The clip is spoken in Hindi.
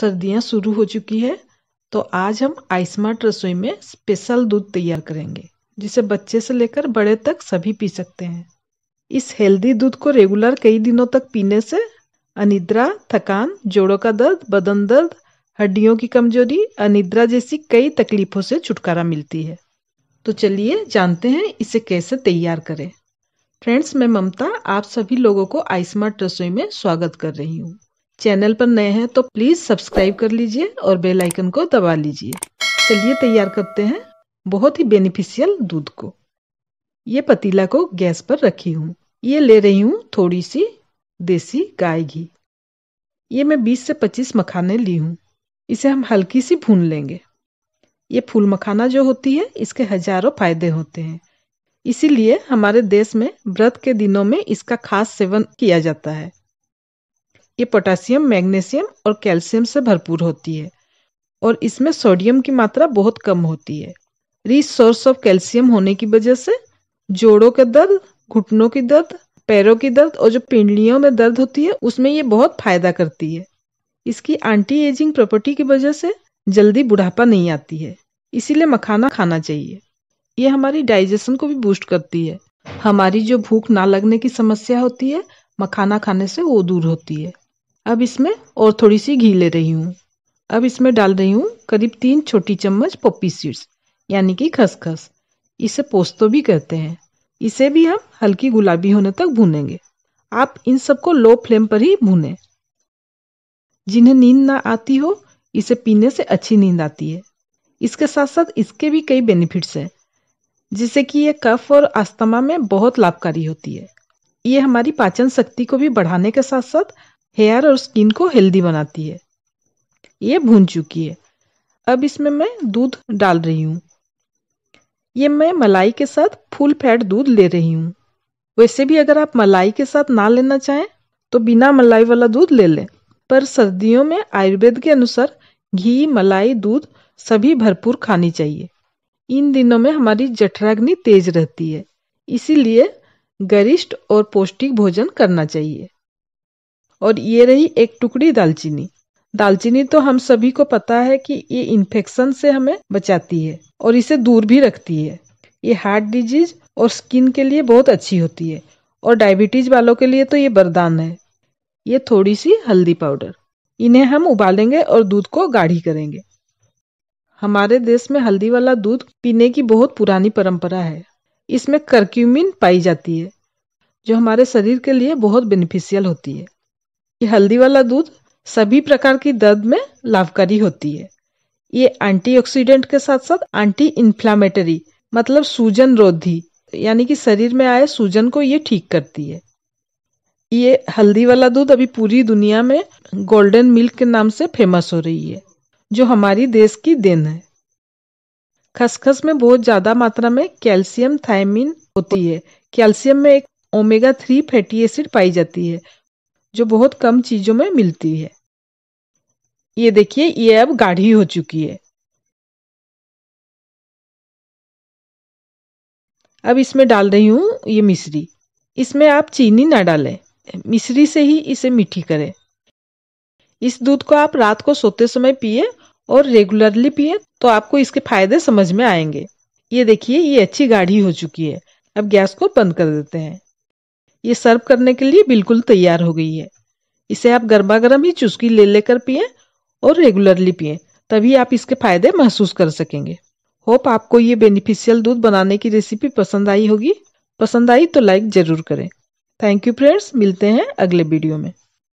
सर्दियाँ शुरू हो चुकी है तो आज हम आइस्मार्ट रसोई में स्पेशल दूध तैयार करेंगे जिसे बच्चे से लेकर बड़े तक सभी पी सकते हैं इस हेल्दी दूध को रेगुलर कई दिनों तक पीने से अनिद्रा थकान जोड़ों का दर्द बदन दर्द हड्डियों की कमजोरी अनिद्रा जैसी कई तकलीफों से छुटकारा मिलती है तो चलिए जानते हैं इसे कैसे तैयार करें फ्रेंड्स मैं ममता आप सभी लोगों को आइस्मार्ट रसोई में स्वागत कर रही हूँ चैनल पर नए हैं तो प्लीज़ सब्सक्राइब कर लीजिए और बेल आइकन को दबा लीजिए चलिए तैयार करते हैं बहुत ही बेनिफिशियल दूध को ये पतीला को गैस पर रखी हूँ ये ले रही हूँ थोड़ी सी देसी गाय घी ये मैं 20 से 25 मखाने ली हूँ इसे हम हल्की सी भून लेंगे ये फूल मखाना जो होती है इसके हजारों फायदे होते हैं इसीलिए हमारे देश में व्रत के दिनों में इसका खास सेवन किया जाता है ये पोटासियम मैग्नीशियम और कैल्शियम से भरपूर होती है और इसमें सोडियम की मात्रा बहुत कम होती है रिच सोर्स ऑफ कैल्शियम होने की वजह से जोड़ों के दर्द घुटनों की दर्द पैरों की दर्द और जो पिंडलियों में दर्द होती है उसमें ये बहुत फायदा करती है इसकी एंटी एजिंग प्रॉपर्टी की वजह से जल्दी बुढ़ापा नहीं आती है इसीलिए मखाना खाना चाहिए ये हमारी डाइजेशन को भी बूस्ट करती है हमारी जो भूख ना लगने की समस्या होती है मखाना खाने से वो दूर होती है अब इसमें और थोड़ी सी घी ले रही हूँ अब इसमें डाल रही हूँ करीब तीन छोटी चम्मच पोपी सीड्स यानी कि खसखस इसे पोस्तो तो भी कहते हैं इसे भी हम हल्की गुलाबी होने तक भूनेंगे आप इन सबको लो फ्लेम पर ही भूने जिन्हें नींद ना आती हो इसे पीने से अच्छी नींद आती है इसके साथ साथ इसके भी कई बेनिफिट्स हैं जिससे कि ये कफ और अस्थमा में बहुत लाभकारी होती है ये हमारी पाचन शक्ति को भी बढ़ाने के साथ साथ हेयर और स्किन को हेल्दी बनाती है ये भून चुकी है अब इसमें मैं दूध डाल रही हूँ ये मैं मलाई के साथ फुल फैट दूध ले रही हूँ वैसे भी अगर आप मलाई के साथ ना लेना चाहें तो बिना मलाई वाला दूध ले लें पर सर्दियों में आयुर्वेद के अनुसार घी मलाई दूध सभी भरपूर खानी चाहिए इन दिनों में हमारी जठराग्नि तेज रहती है इसीलिए गरिष्ठ और पौष्टिक भोजन करना चाहिए और ये रही एक टुकड़ी दालचीनी दालचीनी तो हम सभी को पता है कि ये इन्फेक्शन से हमें बचाती है और इसे दूर भी रखती है ये हार्ट डिजीज और स्किन के लिए बहुत अच्छी होती है और डायबिटीज वालों के लिए तो ये वरदान है ये थोड़ी सी हल्दी पाउडर इन्हें हम उबालेंगे और दूध को गाढ़ी करेंगे हमारे देश में हल्दी वाला दूध पीने की बहुत पुरानी परंपरा है इसमें करक्यूमिन पाई जाती है जो हमारे शरीर के लिए बहुत बेनिफिशियल होती है ये हल्दी वाला दूध सभी प्रकार की दर्द में लाभकारी होती है ये एंटीऑक्सीडेंट के साथ साथ एंटी इन्फ्लामेटरी मतलब सूजन रोधी यानी कि शरीर में आए सूजन को ये ठीक करती है ये हल्दी वाला दूध अभी पूरी दुनिया में गोल्डन मिल्क के नाम से फेमस हो रही है जो हमारी देश की देन है खसखस में बहुत ज्यादा मात्रा में कैल्शियम थायमिन होती है कैल्शियम में एक ओमेगा थ्री फैटी एसिड पाई जाती है जो बहुत कम चीजों में मिलती है ये देखिए ये अब गाढ़ी हो चुकी है अब इसमें डाल रही हूं ये मिश्री इसमें आप चीनी ना डालें मिश्री से ही इसे मीठी करें इस दूध को आप रात को सोते समय पिए और रेगुलरली पिए तो आपको इसके फायदे समझ में आएंगे ये देखिए ये अच्छी गाढ़ी हो चुकी है अब गैस को बंद कर देते हैं ये सर्व करने के लिए बिल्कुल तैयार हो गई है इसे आप गर्मा गर्म ही चुस्की ले लेकर पिए और रेगुलरली पिए तभी आप इसके फायदे महसूस कर सकेंगे होप आपको ये बेनिफिशियल दूध बनाने की रेसिपी पसंद आई होगी पसंद आई तो लाइक जरूर करें थैंक यू फ्रेंड्स मिलते हैं अगले वीडियो में